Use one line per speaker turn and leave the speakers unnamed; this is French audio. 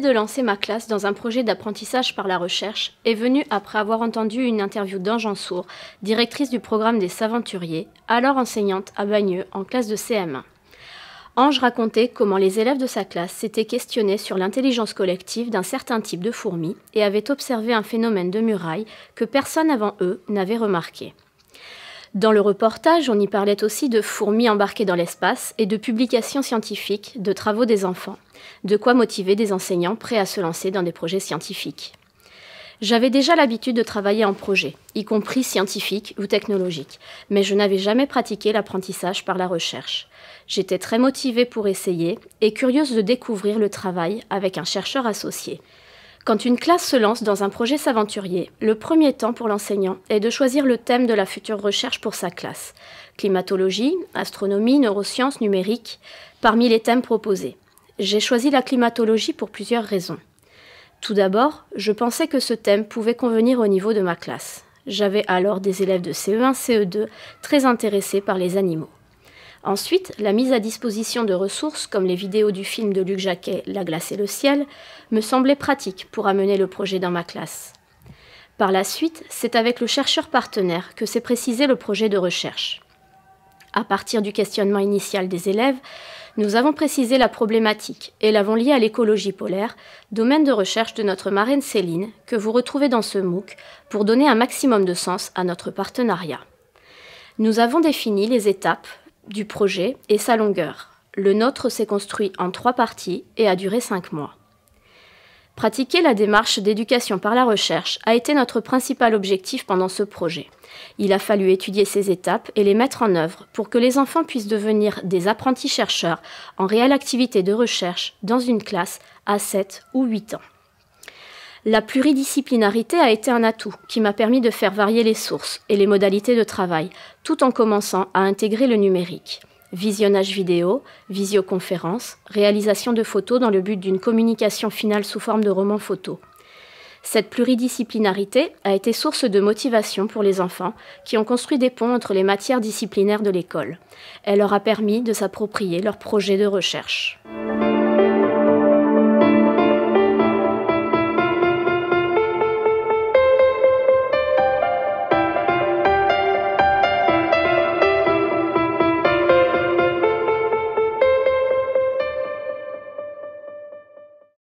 de lancer ma classe dans un projet d'apprentissage par la recherche est venue après avoir entendu une interview d'Ange Ansour, directrice du programme des Saventuriers, alors enseignante à Bagneux en classe de CM1. Ange racontait comment les élèves de sa classe s'étaient questionnés sur l'intelligence collective d'un certain type de fourmis et avaient observé un phénomène de muraille que personne avant eux n'avait remarqué. Dans le reportage, on y parlait aussi de fourmis embarquées dans l'espace et de publications scientifiques, de travaux des enfants, de quoi motiver des enseignants prêts à se lancer dans des projets scientifiques. J'avais déjà l'habitude de travailler en projet, y compris scientifique ou technologique, mais je n'avais jamais pratiqué l'apprentissage par la recherche. J'étais très motivée pour essayer et curieuse de découvrir le travail avec un chercheur associé. Quand une classe se lance dans un projet s'aventurier, le premier temps pour l'enseignant est de choisir le thème de la future recherche pour sa classe. Climatologie, astronomie, neurosciences, numérique, parmi les thèmes proposés. J'ai choisi la climatologie pour plusieurs raisons. Tout d'abord, je pensais que ce thème pouvait convenir au niveau de ma classe. J'avais alors des élèves de CE1, CE2 très intéressés par les animaux. Ensuite, la mise à disposition de ressources comme les vidéos du film de Luc Jacquet La glace et le ciel me semblait pratique pour amener le projet dans ma classe. Par la suite, c'est avec le chercheur partenaire que s'est précisé le projet de recherche. À partir du questionnement initial des élèves, nous avons précisé la problématique et l'avons liée à l'écologie polaire, domaine de recherche de notre marraine Céline, que vous retrouvez dans ce MOOC, pour donner un maximum de sens à notre partenariat. Nous avons défini les étapes, du projet et sa longueur. Le nôtre s'est construit en trois parties et a duré cinq mois. Pratiquer la démarche d'éducation par la recherche a été notre principal objectif pendant ce projet. Il a fallu étudier ces étapes et les mettre en œuvre pour que les enfants puissent devenir des apprentis chercheurs en réelle activité de recherche dans une classe à 7 ou 8 ans. La pluridisciplinarité a été un atout qui m'a permis de faire varier les sources et les modalités de travail, tout en commençant à intégrer le numérique. Visionnage vidéo, visioconférence, réalisation de photos dans le but d'une communication finale sous forme de roman photo. Cette pluridisciplinarité a été source de motivation pour les enfants qui ont construit des ponts entre les matières disciplinaires de l'école. Elle leur a permis de s'approprier leurs projets de recherche.